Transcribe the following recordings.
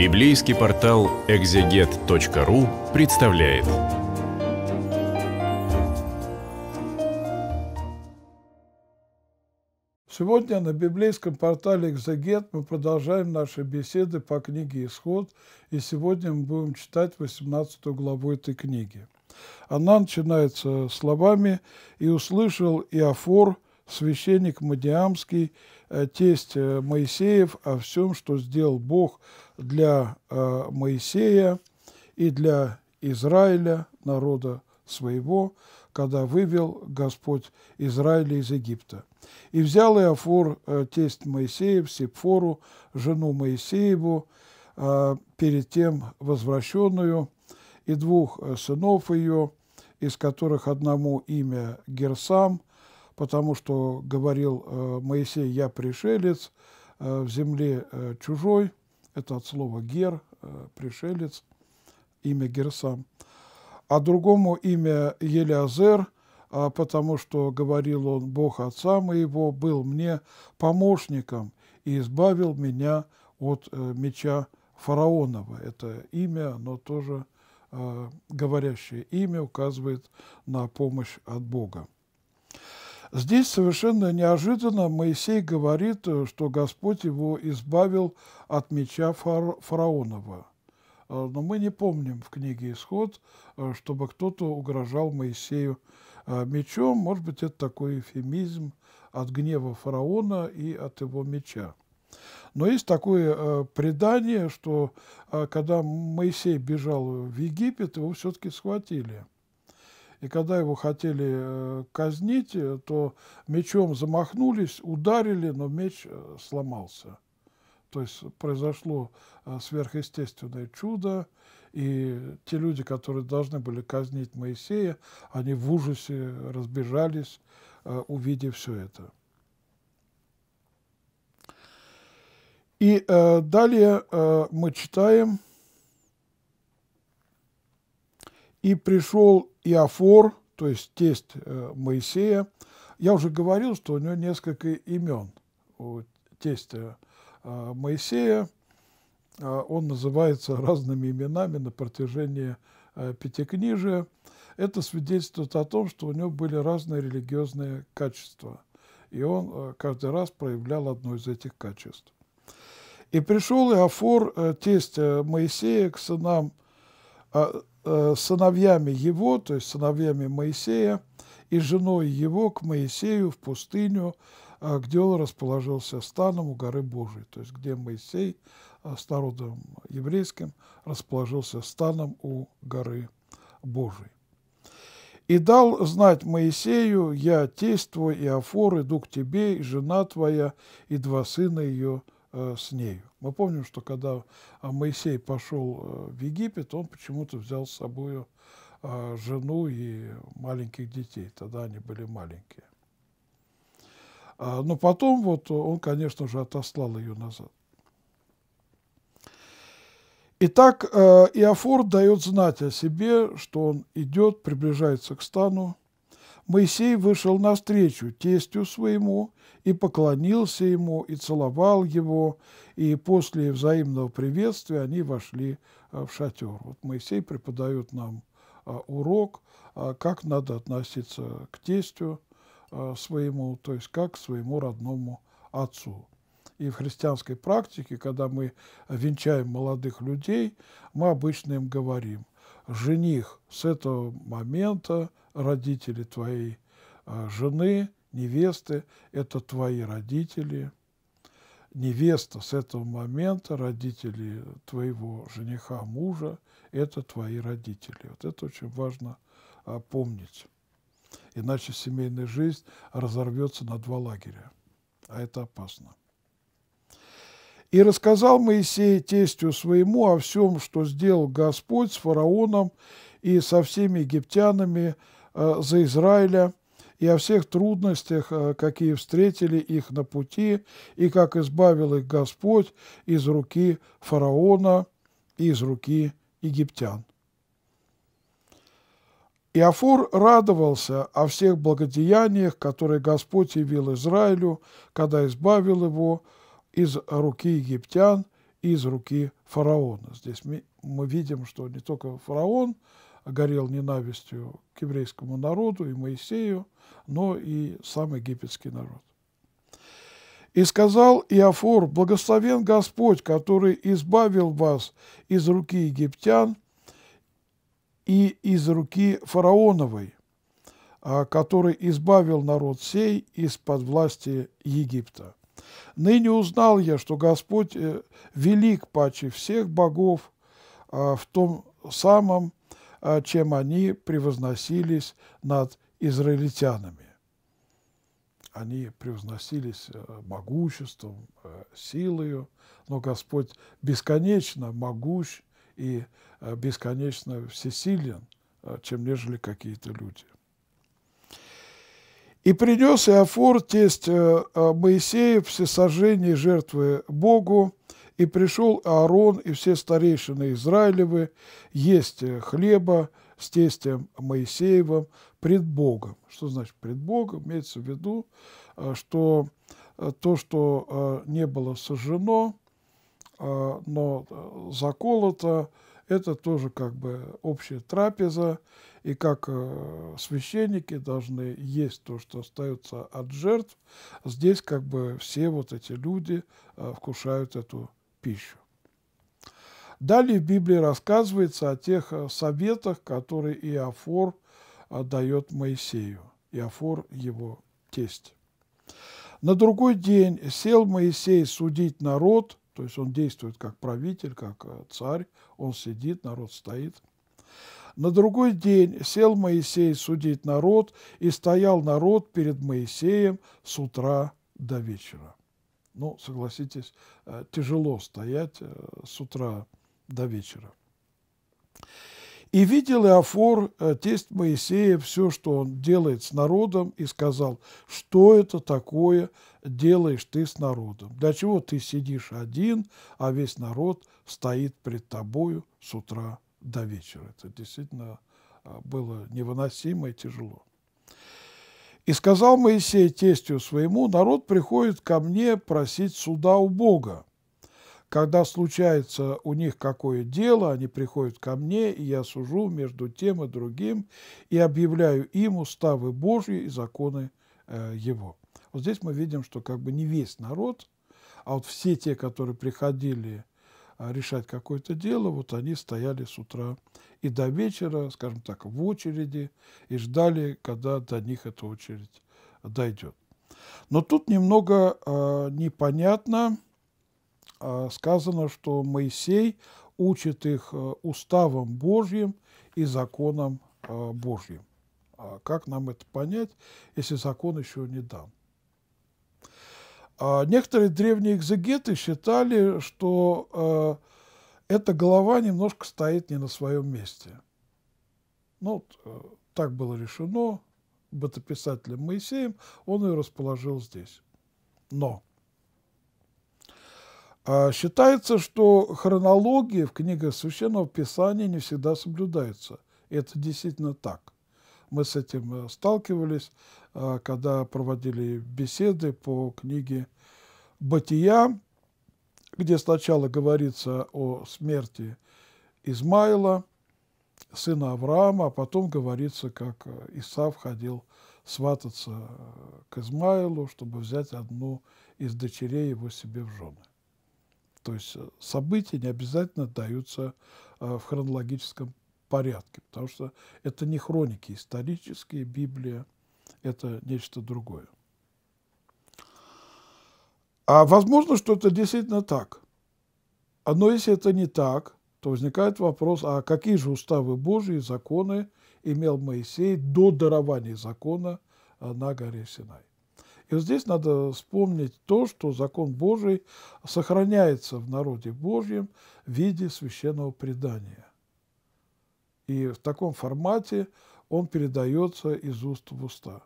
Библейский портал экзегет.ру представляет. Сегодня на библейском портале «Экзегет» мы продолжаем наши беседы по книге «Исход», и сегодня мы будем читать 18 главу этой книги. Она начинается словами «И услышал Иофор, священник Мадиамский, Э, тесть э, Моисеев о всем, что сделал Бог для э, Моисея и для Израиля, народа своего, когда вывел Господь Израиля из Египта. И взял Иофор, тесть Моисеев, Сепфору, жену Моисееву, перед тем возвращенную, и двух сынов ее, из которых одному имя Герсам, потому что говорил э, Моисей, я пришелец, э, в земле э, чужой, это от слова гер, пришелец, имя Герсам. А другому имя Елиазер, потому что говорил он, Бог Отца моего был мне помощником и избавил меня от меча фараонова. Это имя, но тоже говорящее имя указывает на помощь от Бога. Здесь совершенно неожиданно Моисей говорит, э, что Господь его избавил от меча фараонова. Э, но мы не помним в книге «Исход», э, чтобы кто-то угрожал Моисею мечом. Может быть, это такой эфемизм от гнева фараона и от его меча. Но есть такое предание, что когда Моисей бежал в Египет, его все-таки схватили и когда его хотели э, казнить, э, то мечом замахнулись, ударили, но меч э, сломался. То есть произошло сверхъестественное чудо, и те люди, которые должны были казнить Моисея, они в ужасе разбежались, увидев все это. И э, далее э, мы читаем И пришел Иофор, то есть тесть э, Моисея. Я уже говорил, что у него несколько имен у тестя э, Моисея. Э, он называется разными именами на протяжении Пятикнижия. Это свидетельствует о том, что у него были разные религиозные качества. И он каждый раз проявлял одно из этих качеств. И пришел Иофор, тесть Моисея, к сынам а, Э, сыновьями его, то есть сыновьями Моисея, и женой его к Моисею в пустыню, э, где он расположился станом у горы Божией, то есть где Моисей э, с народом еврейским расположился станом у горы Божией. «И дал знать Моисею, я тесть твой, и Афор, иду к тебе, и жена твоя, и два сына ее Э, с нею. Мы помним, что когда а, Моисей пошел э, в Египет, он почему-то взял с собой а, жену и маленьких детей. Тогда они были маленькие. А, но потом вот он, конечно же, отослал ее назад. Итак, э, Иофор дает знать о себе, что он идет, приближается к стану, Моисей вышел навстречу тестю своему и поклонился ему, и целовал его, и после взаимного приветствия они вошли э, в шатер. Вот Моисей преподает нам э, урок, э, как надо относиться к тестю своему, то есть как к своему родному отцу. И в христианской практике, когда мы венчаем молодых людей, мы обычно им говорим, жених, с этого момента родители твоей а, жены, невесты, это твои родители, невеста с этого момента, родители твоего жениха, мужа, это твои родители. Вот это очень важно а, помнить. Иначе семейная жизнь разорвется на два лагеря, а это опасно. И рассказал Моисей тестю своему о всем, что сделал Господь с фараоном и со всеми египтянами э, за Израиля, и о всех трудностях, э, какие встретили их на пути, и как избавил их Господь из руки фараона и из руки египтян. Иофор радовался о всех благодеяниях, которые Господь явил Израилю, когда избавил его из руки египтян, из руки фараона. Здесь мы, мы видим, что не только фараон горел ненавистью к еврейскому народу и Моисею, но и сам египетский народ. «И сказал Иофор, благословен Господь, который избавил вас из руки египтян и из руки фараоновой, а, который избавил народ сей из-под власти Египта». Ныне узнал я, что Господь э, велик паче всех богов а, в том самом, а, чем они превозносились над израильтянами. Они превозносились э, могуществом, э, силою, но Господь бесконечно могущ и бесконечно всесилен, чем нежели какие-то люди. И принес Иофор, тесть э, э, Моисеев, всесожжение жертвы Богу, и пришел Аарон и все старейшины Израилевы есть э, хлеба с тестем Моисеевым пред Богом. Что значит пред Богом? Имеется в виду, что то, что не было сожжено, но заколото, это тоже как бы общая трапеза, и как э, священники должны есть то, что остается от жертв, здесь как бы все вот эти люди э, вкушают эту пищу. Далее в Библии рассказывается о тех э, советах, которые Иофор дает Моисею, Иофор его тесть. На другой день сел Моисей судить народ, то есть он действует как правитель, как э, царь, он сидит, народ стоит. На другой день сел Моисей судить народ, и стоял народ перед Моисеем с утра до вечера. Ну, согласитесь, э, тяжело стоять э, с утра до вечера. И видел Иофор, тесть Моисея, все, что он делает с народом, и сказал, что это такое делаешь ты с народом? Для чего ты сидишь один, а весь народ стоит пред тобою с утра до вечера? Это действительно а, было невыносимо и тяжело. И сказал Моисей тестью своему, народ приходит ко мне просить суда у Бога. Когда случается у них какое дело, они приходят ко мне, и я сужу между тем и другим, и объявляю им уставы Божьи и законы э, Его. Вот здесь мы видим, что как бы не весь народ, а вот все те, которые приходили а, решать какое-то дело, вот они стояли с утра и до вечера, скажем так, в очереди и ждали, когда до них эта очередь дойдет. Но тут немного э, непонятно э, сказано, что Моисей учит их э, уставом Божьим и законом э, Божьим. А как нам это понять, если закон еще не дан? А, некоторые древние экзегеты считали, что э, эта голова немножко стоит не на своем месте. Ну, вот, э, так было решено бытописателем Моисеем, он ее расположил здесь. Но э, считается, что хронология в книгах Священного Писания не всегда соблюдается. И это действительно так. Мы с этим э, сталкивались, э, когда проводили беседы по книге «Бытия», где сначала говорится о смерти Измаила, сына Авраама, а потом говорится, как э, Иса ходил свататься к Измаилу, чтобы взять одну из дочерей его себе в жены. То есть события не обязательно даются в хронологическом порядке, потому что это не хроники исторические, Библия – это нечто другое. А возможно, что это действительно так. А, но если это не так, то возникает вопрос, а какие же уставы Божьи, законы имел Моисей до дарования закона а, на горе Синай? И вот здесь надо вспомнить то, что закон Божий сохраняется в народе Божьем в виде священного предания. И в таком формате он передается из уст в уста.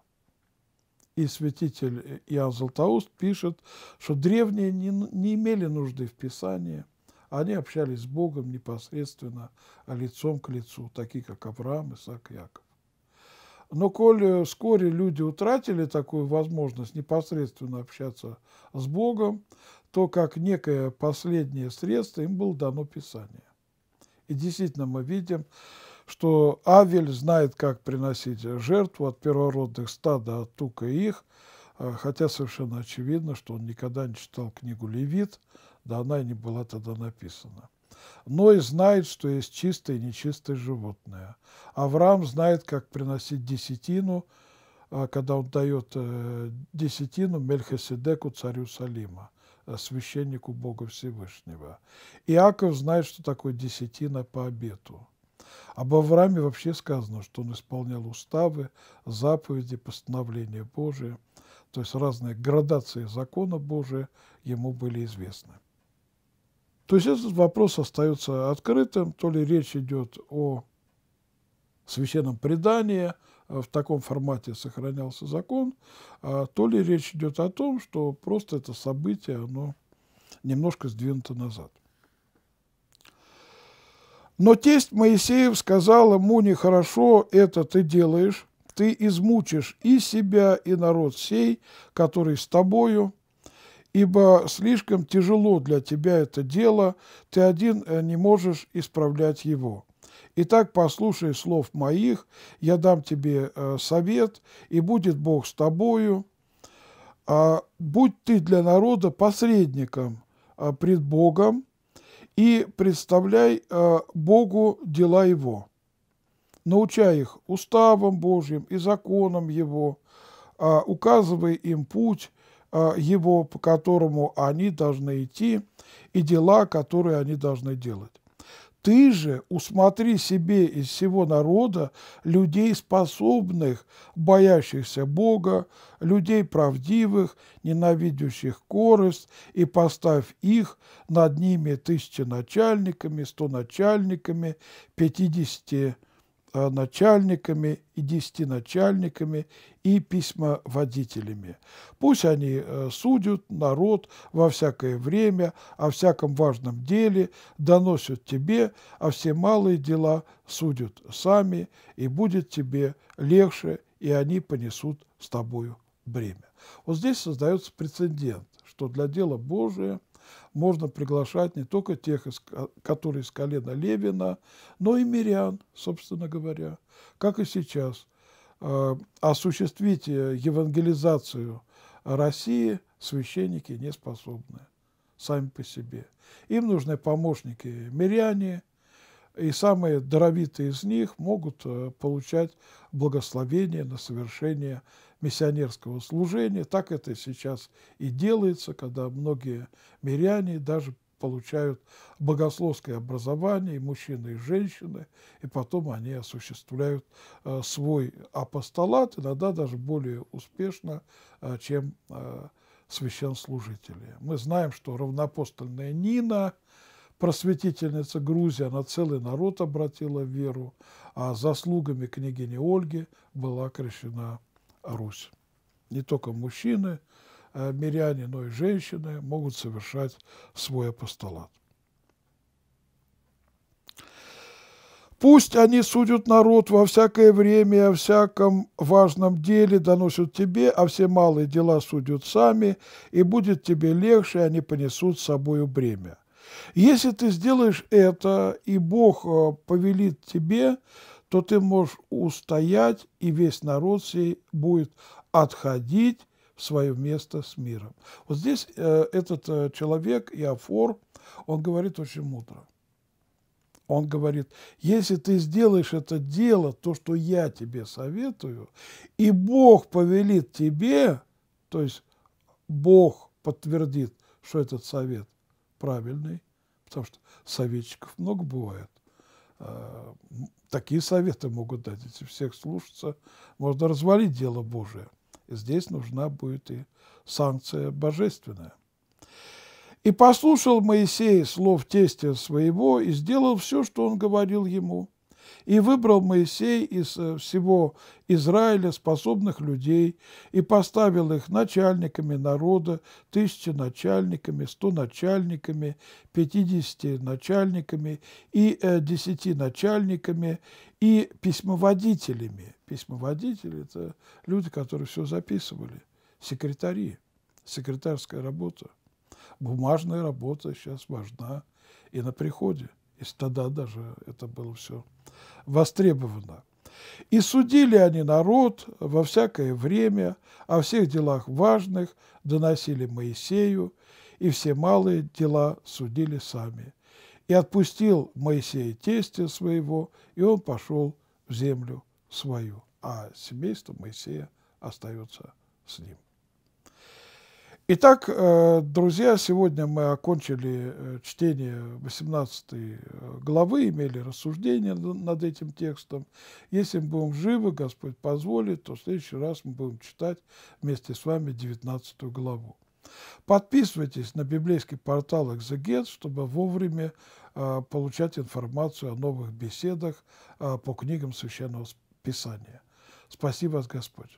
И святитель э, Иоанн Златоуст пишет, что древние не, не имели нужды в Писании, они общались с Богом непосредственно, а лицом к лицу, такие как Авраам, Исаак, Яков. Но коль э, вскоре люди утратили такую возможность непосредственно общаться с Богом, то как некое последнее средство им было дано Писание. И действительно мы видим, что Авель знает, как приносить жертву от первородных стада, от тука их, а, хотя совершенно очевидно, что он никогда не читал книгу «Левит», да она и не была тогда написана. Но и знает, что есть чистое и нечистое животное. Авраам знает, как приносить десятину, а, когда он дает э, десятину Мельхиседеку, царю Салима, э, священнику Бога Всевышнего. Иаков знает, что такое десятина по обету. Об Аврааме вообще сказано, что он исполнял уставы, заповеди, постановления Божие, то есть разные градации закона Божия ему были известны. То есть этот вопрос остается открытым, то ли речь идет о священном предании, э, в таком формате сохранялся закон, а, то ли речь идет о том, что просто это событие, оно немножко сдвинуто назад. Но тесть Моисеев сказал ему, нехорошо это ты делаешь, ты измучишь и себя, и народ сей, который с тобою, ибо слишком тяжело для тебя это дело, ты один э, не можешь исправлять его. Итак, послушай слов моих, я дам тебе э, совет, и будет Бог с тобою. А, будь ты для народа посредником а, пред Богом, и представляй э, Богу дела Его, научай их уставам Божьим и законам Его, э, указывай им путь э, Его, по которому они должны идти, и дела, которые они должны делать. Ты же усмотри себе из всего народа людей способных, боящихся Бога, людей правдивых, ненавидящих корость, и поставь их над ними тысячи начальниками, сто начальниками, пятидесяти Э, начальниками и десяти начальниками и письмоводителями. Пусть они э, судят народ во всякое время, о всяком важном деле, доносят тебе, а все малые дела судят сами, и будет тебе легче, и они понесут с тобою бремя. Вот здесь создается прецедент, что для дела Божия – можно приглашать не только тех, которые из колена Левина, но и мирян, собственно говоря, как и сейчас. А, осуществить э, евангелизацию России священники не способны сами по себе. Им нужны помощники миряне, и самые даровитые из них могут э, получать благословение на совершение миссионерского служения. Так это сейчас и делается, когда многие миряне даже получают богословское образование, и мужчины, и женщины, и потом они осуществляют э, свой апостолат, иногда даже более успешно, э, чем э, священслужители. Мы знаем, что равнопостольная Нина, просветительница Грузии, она целый народ обратила в веру, а заслугами княгини Ольги была крещена Русь. Не только мужчины, а миряне, но и женщины могут совершать свой апостолат. Пусть они судят народ во всякое время и о всяком важном деле доносят тебе, а все малые дела судят сами, и будет тебе легче, они понесут с собою бремя. Если ты сделаешь это, и Бог э, повелит тебе, то ты можешь устоять, и весь народ сей будет отходить в свое место с миром. Вот здесь э, этот э, человек, Иофор, он говорит очень мудро. Он говорит, если ты сделаешь это дело, то, что я тебе советую, и Бог повелит тебе, то есть Бог подтвердит, что этот совет правильный, потому что советчиков много бывает, Э, такие советы могут дать. Если всех слушаться, можно развалить дело Божие. И здесь нужна будет и санкция божественная. «И послушал Моисей слов тестя своего, и сделал все, что он говорил ему. И выбрал Моисей из э, всего Израиля способных людей и поставил их начальниками народа, тысячи начальниками, сто начальниками, пятидесяти начальниками и э, десяти начальниками и письмоводителями. Письмоводители – это люди, которые все записывали, секретари, секретарская работа. Бумажная работа сейчас важна и на приходе если тогда даже это было все востребовано. И судили они народ во всякое время, о всех делах важных доносили Моисею, и все малые дела судили сами. И отпустил Моисея тестя своего, и он пошел в землю свою, а семейство Моисея остается с ним. Итак, э, друзья, сегодня мы окончили э, чтение 18 э, главы, имели рассуждение над этим текстом. Если мы будем живы, Господь позволит, то в следующий раз мы будем читать вместе с вами 19 главу. Подписывайтесь на библейский портал «Экзегет», чтобы вовремя получать информацию о новых беседах по книгам Священного Писания. Спасибо вас, Господь!